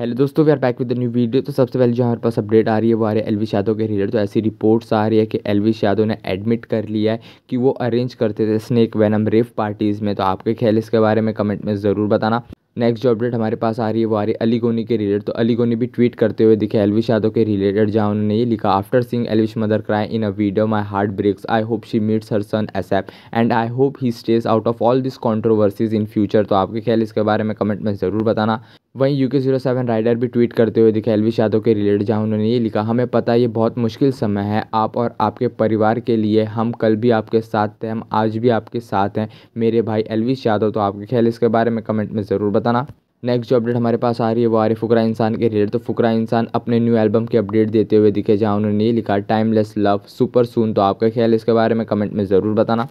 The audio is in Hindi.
हेलो दोस्तों we are back with new video तो सबसे पहले जो हमारे पास अपडेट आ रही है वो आ रही है एलविश यादव के रिलेटेड तो ऐसी रिपोर्ट्स आ रही है कि एलविश यादव ने एडमिट कर लिया है कि वो अरेंज करते थे स्नेक वैनम रेव पार्टीज़ में तो आपके ख्याल इसके बारे में कमेंट में ज़रूर बताना नेक्स्ट जो अपडेट हमारे पास आ रही है वो आ रही है अली गोनी के रिलेटेड तो अली गोनी भी ट्वीट करते हुए दिखे एलविश यादव के रिलेटेड जहाँ उन्होंने ये लिखा after seeing Elvish mother cry in a video my heart breaks I hope she meets her son ASAP and I hope he stays out of all this controversies in future तो आपके ख्याल इसके बारे में कमेंट में ज़रूर बताना वहीं U K zero seven rider भी ट्वीट करते हुए दिखे एलविश यादव के रिलेटेड जहां उन्होंने ये लिखा हमें पता ये बहुत मुश्किल समय है आप और आपके परिवार के लिए हम कल भी आपके साथ थे हम आज भी आपके साथ हैं मेरे भाई एलविश यादव तो आपके ख्याल इसके बारे में कमेंट में ज़रूर बताना नेक्स्ट जो अपडेट हमारे पास आ रही है वो आ रही फुकरा इंसान के रिलेटेड तो फुकरा इंसान अपने न्यू एल्बम की अपडेट देते हुए दिखे जहाँ उन्होंने ये लिखा टाइमलेस लव सुपर सून तो आपका ख्याल इसके बारे में कमेंट में ज़रूर बताना